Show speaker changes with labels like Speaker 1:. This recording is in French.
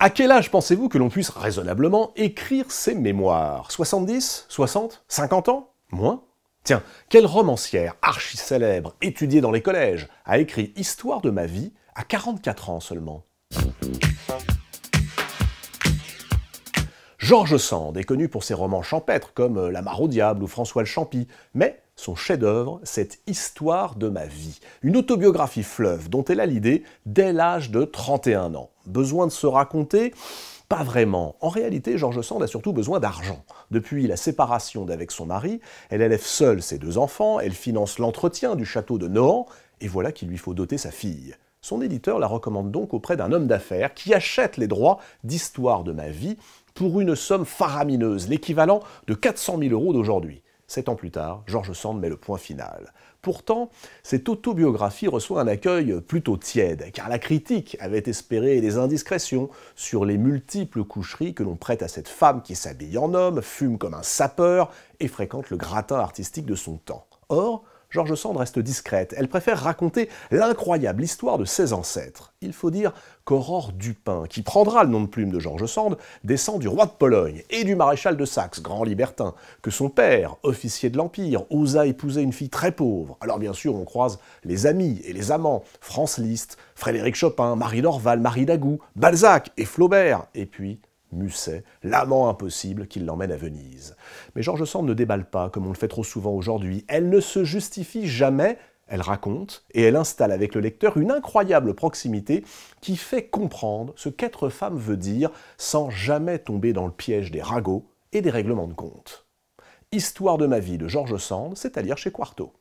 Speaker 1: À quel âge pensez-vous que l'on puisse raisonnablement écrire ses mémoires 70 60 50 ans Moins Tiens, quelle romancière archi-célèbre, étudiée dans les collèges, a écrit Histoire de ma vie à 44 ans seulement Georges Sand est connu pour ses romans champêtres comme La Mare au Diable ou François le champi », mais son chef-d'œuvre, cette histoire de ma vie, une autobiographie fleuve dont elle a l'idée dès l'âge de 31 ans. Besoin de se raconter pas vraiment. En réalité, Georges Sand a surtout besoin d'argent. Depuis la séparation d'avec son mari, elle élève seule ses deux enfants, elle finance l'entretien du château de Nohant, et voilà qu'il lui faut doter sa fille. Son éditeur la recommande donc auprès d'un homme d'affaires qui achète les droits d'Histoire de ma vie pour une somme faramineuse, l'équivalent de 400 000 euros d'aujourd'hui. Sept ans plus tard, George Sand met le point final. Pourtant, cette autobiographie reçoit un accueil plutôt tiède, car la critique avait espéré des indiscrétions sur les multiples coucheries que l'on prête à cette femme qui s'habille en homme, fume comme un sapeur et fréquente le gratin artistique de son temps. Or, George Sand reste discrète. Elle préfère raconter l'incroyable histoire de ses ancêtres. Il faut dire qu'Aurore Dupin, qui prendra le nom de plume de George Sand, descend du roi de Pologne et du maréchal de Saxe, grand libertin, que son père, officier de l'Empire, osa épouser une fille très pauvre. Alors bien sûr, on croise les amis et les amants, France Liszt, Frédéric Chopin, Marie Dorval, Marie Dagout, Balzac et Flaubert, et puis Musset, l'amant impossible qui l'emmène à Venise. Mais Georges Sand ne déballe pas, comme on le fait trop souvent aujourd'hui. Elle ne se justifie jamais, elle raconte, et elle installe avec le lecteur une incroyable proximité qui fait comprendre ce qu'être femme veut dire sans jamais tomber dans le piège des ragots et des règlements de compte. Histoire de ma vie de Georges Sand, c'est à dire chez Quarto.